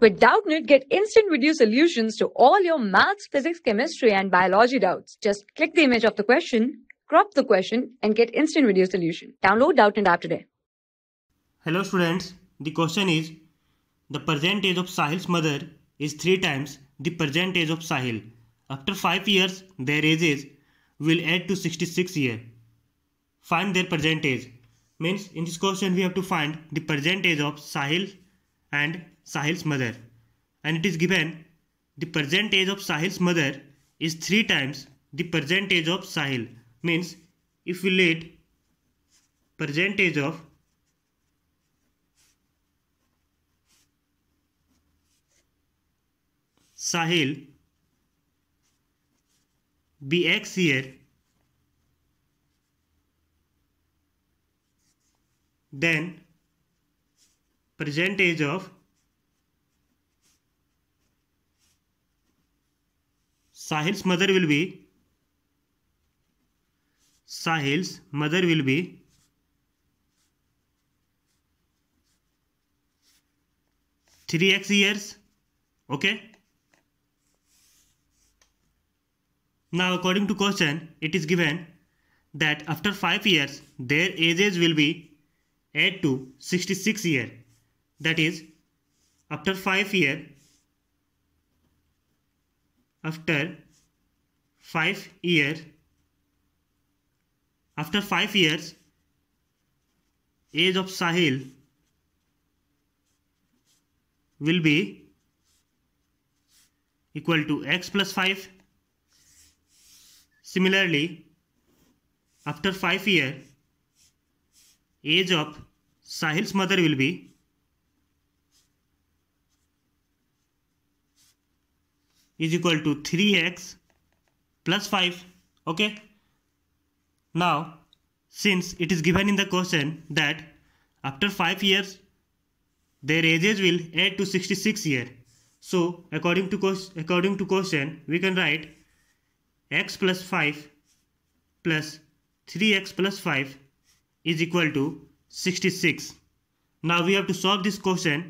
With Doubtnit, get instant video solutions to all your maths, physics, chemistry, and biology doubts. Just click the image of the question, crop the question, and get instant video solution. Download Doubtnit app today. Hello students, the question is, the present age of Sahil's mother is 3 times the present age of Sahil. After 5 years, their ages will add to 66 year. Find their present age. Means in this question we have to find the present age of Sahil and Sahil's mother. And it is given the present age of Sahil's mother is 3 times the present age of Sahil. Means if we let present age of Sahil be x here then present age of Sahil's mother will be Sahil's mother will be three x years okay now according to question it is given that after 5 years their ages will be 8 to 66 year that is after 5 year after 5 year after 5 years age of sahil will be equal to x plus 5 similarly after 5 year age of sahil's mother will be is equal to 3x plus 5 okay now since it is given in the question that after 5 years their ages will add to 66 year so according to according to question we can write x plus 5 plus 3x plus 5 is equal to 66 now we have to solve this question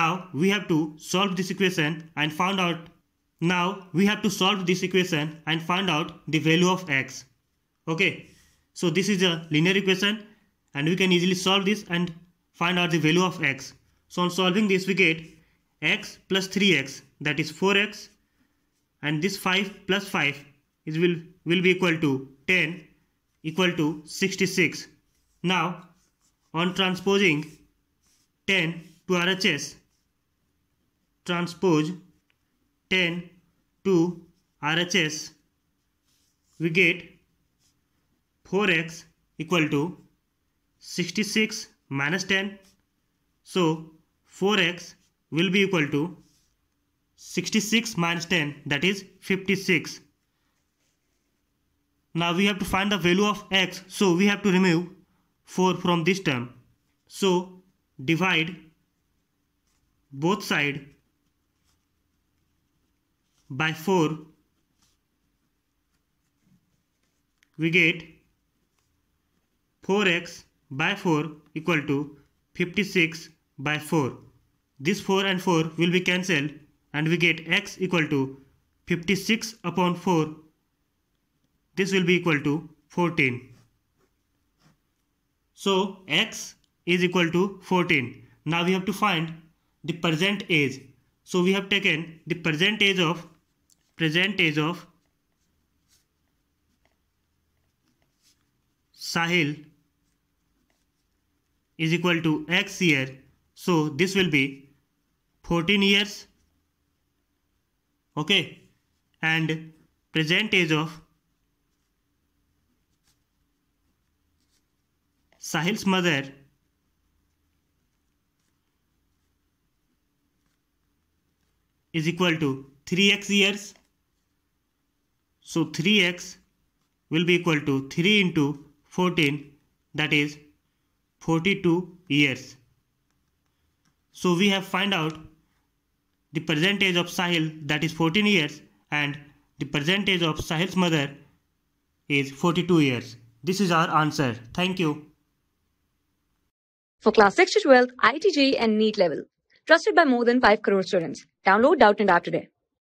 now we have to solve this equation and find out now we have to solve this equation and find out the value of x. Okay, so this is a linear equation and we can easily solve this and find out the value of x. So on solving this we get x plus 3x that is 4x and this 5 plus 5 is will, will be equal to 10 equal to 66. Now on transposing 10 to RHS transpose 10 to RHS we get 4x equal to 66 minus 10 so 4x will be equal to 66 minus 10 that is 56 now we have to find the value of x so we have to remove 4 from this term so divide both side by 4 we get 4x by 4 equal to 56 by 4. This 4 and 4 will be cancelled and we get x equal to 56 upon 4. This will be equal to 14. So x is equal to 14. Now we have to find the present age. So we have taken the present age of present age of Sahil is equal to x year. So this will be 14 years. Okay. And present age of Sahil's mother is equal to 3x years so 3x will be equal to 3 into 14 that is 42 years. So we have find out the percentage of Sahil that is 14 years and the percentage of Sahil's mother is 42 years. This is our answer. Thank you. For class 6 to 12, ITG and NEET level. Trusted by more than 5 crore students. Download Doubt and App today.